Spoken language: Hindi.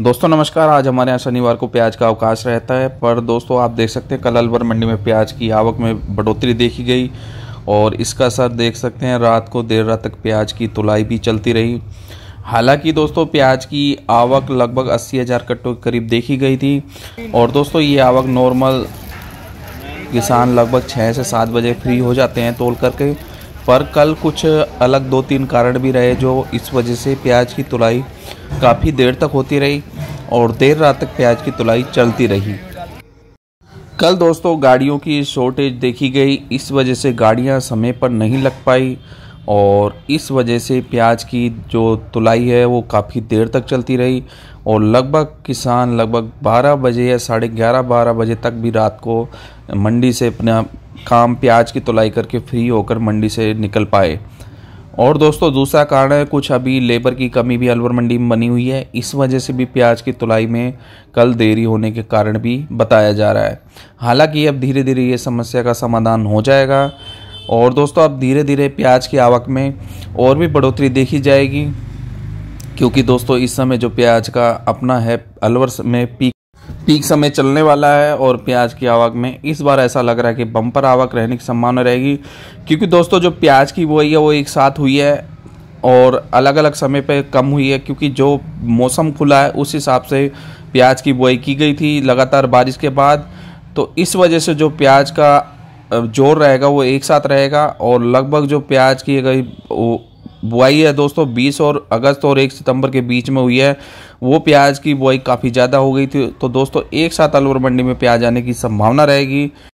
दोस्तों नमस्कार आज हमारे यहाँ शनिवार को प्याज का अवकाश रहता है पर दोस्तों आप देख सकते हैं कल अलवर मंडी में प्याज की आवक में बढ़ोतरी देखी गई और इसका असर देख सकते हैं रात को देर रात तक प्याज की तुलाई भी चलती रही हालांकि दोस्तों प्याज की आवक लगभग अस्सी हज़ार कट्टों के करीब देखी गई थी और दोस्तों ये आवक नॉर्मल किसान लगभग छः से सात बजे फ्री हो जाते हैं तोल करके पर कल कुछ अलग दो तीन कारण भी रहे जो इस वजह से प्याज की तुलाई काफ़ी देर तक होती रही और देर रात तक प्याज की तुलाई चलती रही कल दोस्तों गाड़ियों की शॉर्टेज देखी गई इस वजह से गाड़ियां समय पर नहीं लग पाई और इस वजह से प्याज की जो तुलाई है वो काफ़ी देर तक चलती रही और लगभग किसान लगभग 12 बजे या साढ़े ग्यारह बारह बजे तक भी रात को मंडी से अपना काम प्याज की तुलाई करके फ्री होकर मंडी से निकल पाए और दोस्तों दूसरा कारण है कुछ अभी लेबर की कमी भी अलवर मंडी में बनी हुई है इस वजह से भी प्याज की तुलाई में कल देरी होने के कारण भी बताया जा रहा है हालांकि अब धीरे धीरे ये समस्या का समाधान हो जाएगा और दोस्तों अब धीरे धीरे प्याज की आवक में और भी बढ़ोतरी देखी जाएगी क्योंकि दोस्तों इस समय जो प्याज का अपना है अलवर में पीक पीक समय चलने वाला है और प्याज की आवक में इस बार ऐसा लग रहा है कि बम्पर आवक रहने की संभावना रहेगी क्योंकि दोस्तों जो प्याज की बुआई है वो एक साथ हुई है और अलग अलग समय पे कम हुई है क्योंकि जो मौसम खुला है उस हिसाब से प्याज की बुआई की गई थी लगातार बारिश के बाद तो इस वजह से जो प्याज का जोर रहेगा वो एक साथ रहेगा और लगभग जो प्याज की गई बुआई है दोस्तों 20 और अगस्त और 1 सितंबर के बीच में हुई है वो प्याज की बुआई काफ़ी ज़्यादा हो गई थी तो दोस्तों एक साथ अलवर मंडी में प्याज आने की संभावना रहेगी